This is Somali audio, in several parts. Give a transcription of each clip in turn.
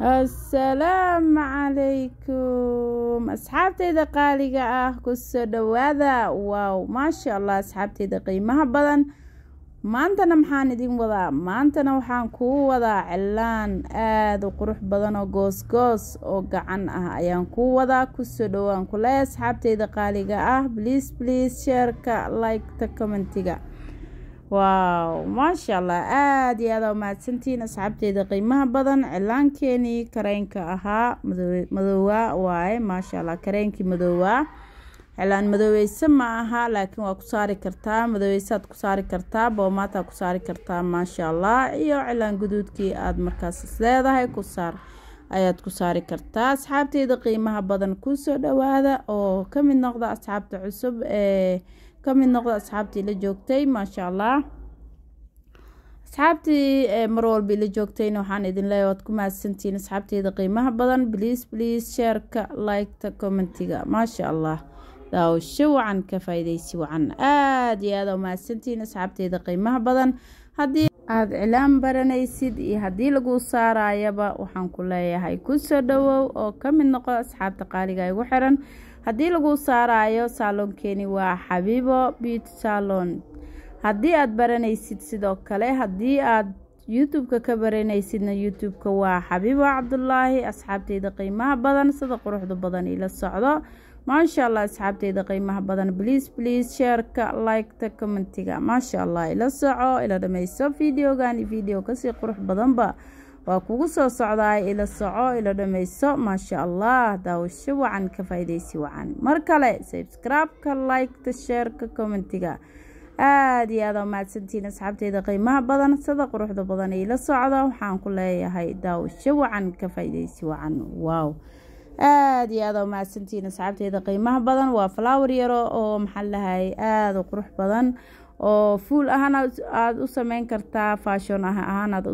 assalaamu calaykum asxaabteyda qaaliga ah kusoo dhowaada wow maasha allah asxaabteyda qiimaha badan maantana maxaan idin wadaa maantana waxaan kuu wadaa cilaan aada u qurux badan oo goosgoos oo gacan ah ayaan kuu wadaa kusoo dhowaan kule asxaabteyda qaaliga ah bliis bliis sheerka like-ta waaw maasha allah aada iyo aada umahadsantiin asxaabteeda qiimaha badan cilaankeenii kareenka ahaa madowaa waaye maasha allah kareenkii madoowa cilaan madooweyse ma aha laakiin waa ku saari kartaa madooweysaad ku saari kartaa boomaataa ku saari kartaa maasha allah iyo cilaan guduudkii aad markaas leedahay ku saar ayaad ku saari kartaa asxaabteeda qiimaha badan soo dhowaada oo ka mid noqda asxaabta cusub ee ka mid noqda asxaabtii la joogtay maasha allah asxaabtii marwalba ila joogtayna waxaan idin leeya waad ku mahadsantihiin asxaabteeda qiimaha badan bliis bliis sheerka liketa commentiga maasha allah daawasho wacan ka faa wacan aada iyo aada mahadsantihiin asxaabteeda qiimaha badan haddii aada cilaan baranaysid iyo haddii lagu saaraayaba waxaan ku leeyahay kusoo dhawow oo ka mid noqo asxaabta qaaliga igu xiran haddii lagu saaraayo saaloonkeeni waa xabiibo beauty salon haddii aad baranaysid sidoo kale haddii aad youtube-ka ka baranaysidna youtube-ka waa xabiibo cabdulaahi asxaabteyda qiimaha badan sida quruxdu badan ila socdo maasha allah asxaabteyda qiimaha badan bliis bliis sheerka liketa commentiga maasha allah ila soco ila dhameyso videogan iyo video kasii qurux badanba waa kugu soo socdaa ila soco ila dhammayso maasha allah daawasho wacan ka faaidaysi wacan mar kale sabskraibka liketa sheerka kommentiga aada iyo aada mahadsantiin asxaabteyda qiimaha badan sida quruxda badan ila socda waxaan ku leeyahay daawasho wacan ka faa'iidaysi wacan wow aada iyo aada mahadsantiin asxaabteyda qiimaha badan waa flower yaro oo maxaa lahay aada u qurux badan oo fuul ahaan aada u sameyn kartaa fashon ah ahaan aad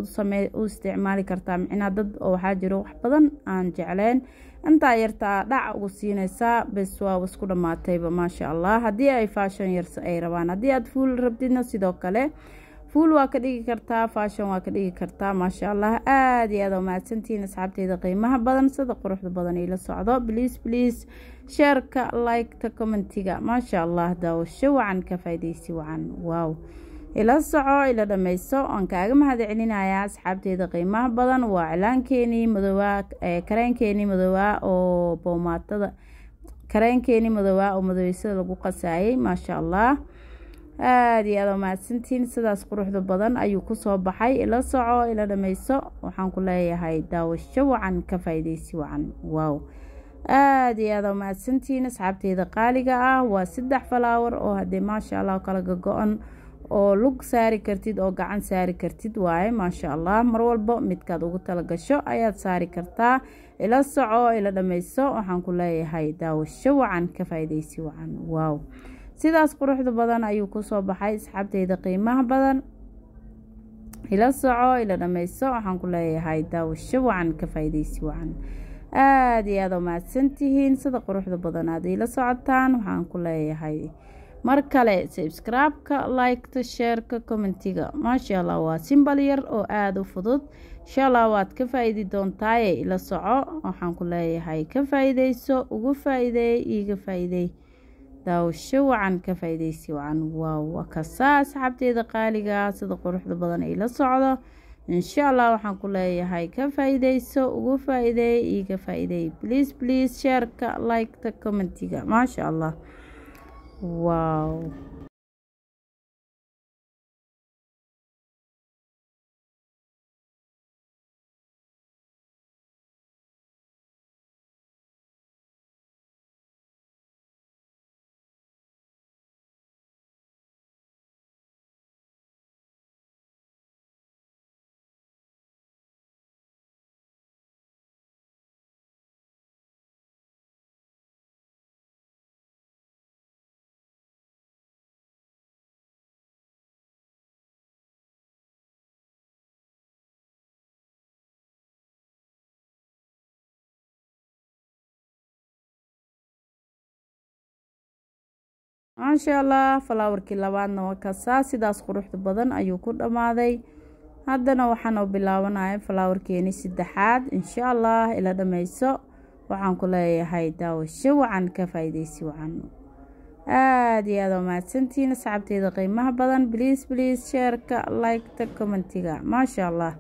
u isticmaali kartaa micnaa dad oo waxaa jira wax badan aan jecleen intaa yartaa dhac ugu siinaysaa bes waaba isku dhammaatayba maasha allah haddii ay fashon yars ay rabaan haddii aada fuul rabtidna sidoo kale fuul waa ka dhigi kartaa faashon waa ka dhigi kartaa maasha allah aad iyo aad mahadsantihiin asxaabteyda qiimaha badan sida quruxda badan iila socdo bliis bliis sheerka liketa commentiga maasha allah daawasho wacan ka faaideysi wacan waaw ila soco ila dhammayso aan kaaga mahadcelinayaa asxaabteyda qiimaha badan waa cilaankeenii madoowa kareenkeenii madoowaa oo boomaatada kareenkeenii madoowaa oo madoweysada lagu qasaayay maasha allah aada iyo aada mahadsantiin sidaas quruxda badan ayuu kusoo baxay ila soco ila dhamayso waxaan ku leeyahay daawasho wacan ka faa'iidaysi wacan waaw aada iyo aada mahadsantiin asxaabteyda qaaliga ah waa saddex falaawar oo haddee maasha allah kala gago-on oo lug saari kartid oo gacan saari kartid waaye maasha allah mar walbo midkaad ugu talagasho ayaad saari kartaa ila soco ila dhamayso waxaan ku leeyahay daawasho wacan ka faa'iidaysi wacan waaw sidaas quruxda badan ayuu kusoo baxay asxaabteyda qiimaha badan ila soco ila dhammaysto waxaan ku leeyahay daawasho wacan ka faa'iidaysi wacan aada iyo aada umahadsan tihiin sida quruxda badan aad iila socotaan waxaan ku leeyahay mar kale sabscribe-ka liketa sheerka commentiga maasha allah waa simbal yar oo aada u fudud insha waad ka faaiidi doontaaye ila soco waxaan ku leeyahay ka faa-iideyso uga faa-iideey iiga faa-iideey daawasho wacan ka faa'iidaysi wacan waa waa kasaa asxaabteeda qaaligaa ah sida quruxda badan ay la socdo insha allah waxaan ku leeyahay ka faa'iidayso ugu faa'iideey iyo ka faa'iideey bliis bliis sheerka like commentiga maasha allah wow maashaa allah falaawarkii labaadna waa kasaa sidaas quruxda badan ayuu ku dhammaaday haddana waxaanoo bilaabanaya falaawarkeeni saddexaad insha allah ila dhammayso waxaan ku leeyahay daawasho wacan ka faa-ideysi wacan aada iyo aada oo mahadsantiin asxaabteyda qiimaha badan bliis bliis sheerka laygta commentiga maashaa allah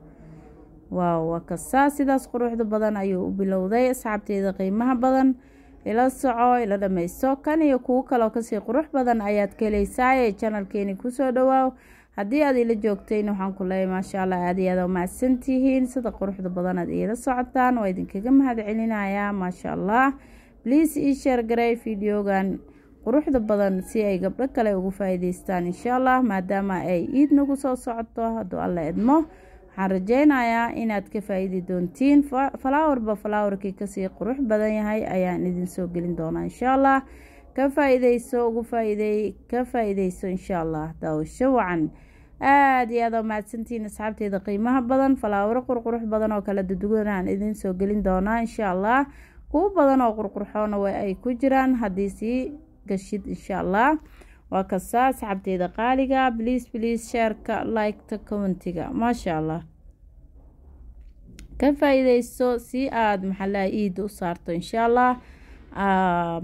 waaw waa kasaa sidaas quruxda badan ayuu u bilowday asxaabteyda qiimaha badan ila soco ila dhammaysto kan iyo kuwo kaloo kasii qurux badan ayaad ka ee janalkeeni kusoo dhawaaw haddii aad ila joogtayn waxaan ku leeyay maasha allah aadayaada umacsan tihiin sida quruxda badan aad iila socotaan waa idinkaga mahad celinayaa maasha allah bliis ii sheergarey videogan quruxda badan si ay gabdho kale ugu faaiidaystaan iideystaan insha allah maadaama ay iid nagu soo socoto hadduu alla idmo waxaan rajaynayaa inaad ka faa'iidi doontiin falaawarba falaawarkii kasii qurux badan yahay ayaan idin soo gelin doonaa inshaa allah ka faa ugu faa ka faa-iideyso inshaa allah daawasho wacan aad iyo aada mahadsantiin asxaabteeda qiimaha badan falaawaro qurqurux badan oo kala dudugan aan idin soo gelin doonaa inshaa allah kuwo badan oo qurqurxoona way ay ku jiraan haddii sii gashid insha allah waa kasaa asxaabteyda qaaliga bliis bliis sheerka like-ta commentiga maasha allah ka faa si aad maxaalaha iida u saarto inshaa allah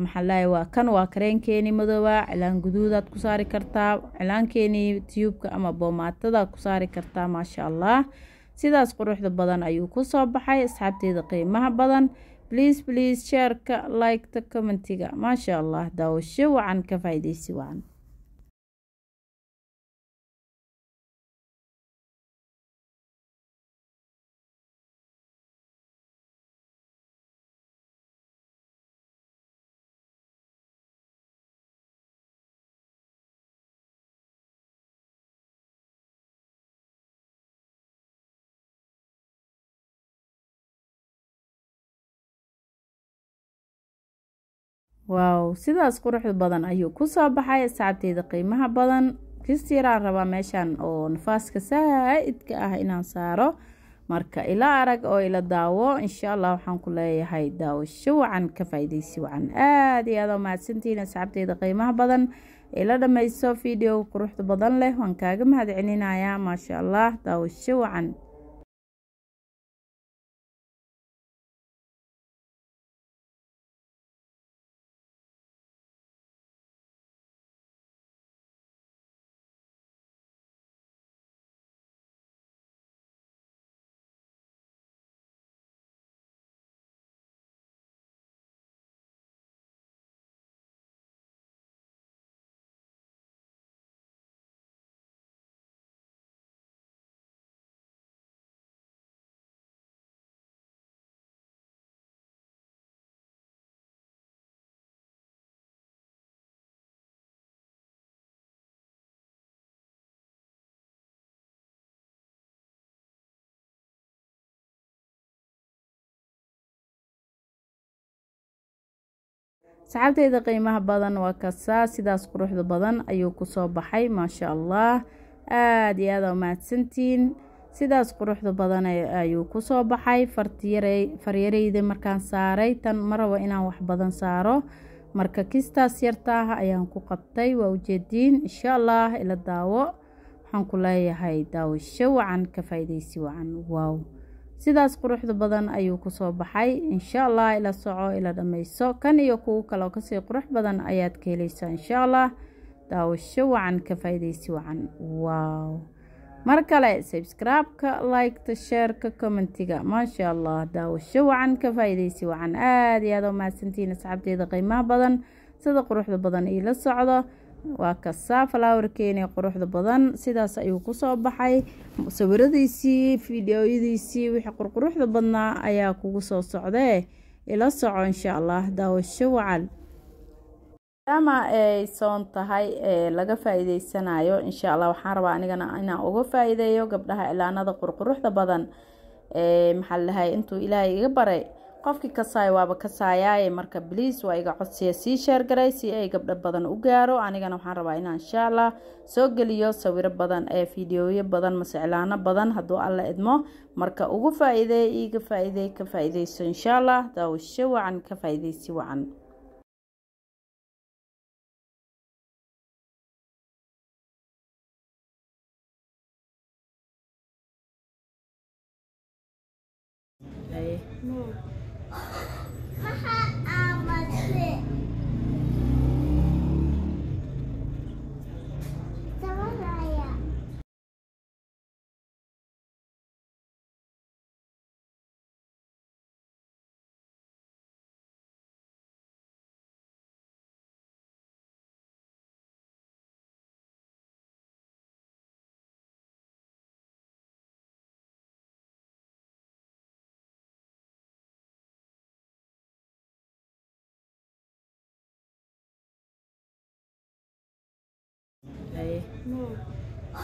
maxaalaha waa kan waa kareenkeeni madooba cilaan guduudaad ku saari kartaa cilaankeenii tyubka ama boomaatadaad ku saari kartaa maasha allah sidaas quruxda badan ayuu ku soo baxay asxaabteeda qiimaha badan bliis bliis sheerka like-ta commentiga maasha allah daawasho wacan ka faa wacan waaw sidaas quruxda badan ayuu ku soo baxay asxaabteyda qiimaha badan kistiraan rabaa meeshan oo nafaaska saa-idka ah inaan saaro marka ila arag oo ila daawo insha allah waxaan ku leeyahay daawasho wacan ka faa wacan aad iyo aada mahadsantihiin asxaabteyda qiimaha badan ila dhammayso video quruxda badan leh waan kaaga mahadcelinayaa celinayaa maasha allah daawasho wacan saxaabteyda qiimaha badan waa kasaa sidaas quruxda badan ayuu kusoo baxay maasha allah aad iyo aada umahadsantiin sidaas quruxda badan ayuu kusoo baxay faryareyda markaan saaray tan ma rabo inaan wax badan saaro marka kistaas yarta ah ayaan ku qabtay waa ujeediin insha allah ila daawo waxaan ku leeyahay daawisho wacan ka faa-ideysi wacan waaw sidaas quruxda badan ayuu kusoo baxay insha allah ila soco ila dhammayso kan iyo kuwo kaloo kasii qurux badan ayaad ka helaysaa insha allah daawasho wacan ka faaidaysi wacan waaw mar kale sabskraibka liketa sheerka commentiga maasha allah daawasho wacan ka faaidaysi wacan aada iyo aada oo mahadsantihiin asxaabteeda qiimaha badan sida quruxda badan la socdo waa kasaa falaawarkeeni quruxda badan sidaas ayuu kusoo baxay sawiradiisii fideoyadiisii wixii qurquruxda badnaa ayaa kugu soo socdee ila soco inshaa allah daawasho wacal maadaama ay soon tahay ee laga faa-iideysanayo inshaa allah waxaan rabaa anigana inaan uga faa-iideeyo gabdhaha ilaanada qurquruxda badan ee maxaa la intuu ilaahay iga baray qofkii kasaaya waaba kasaayaaye marka bliis waa iga codsiya sii sheergaray si ay gabdho badan u gaaro anigana waxaan rabaa inaan insha allah soo geliyo sawiro badan ee fideoyo badan mase cilaano badan hadduu alla idmo marka ugu faa-iideey iiga faa ka faaiidayso iideyso insha allah daawasho wacan ka faa wacan Ha No.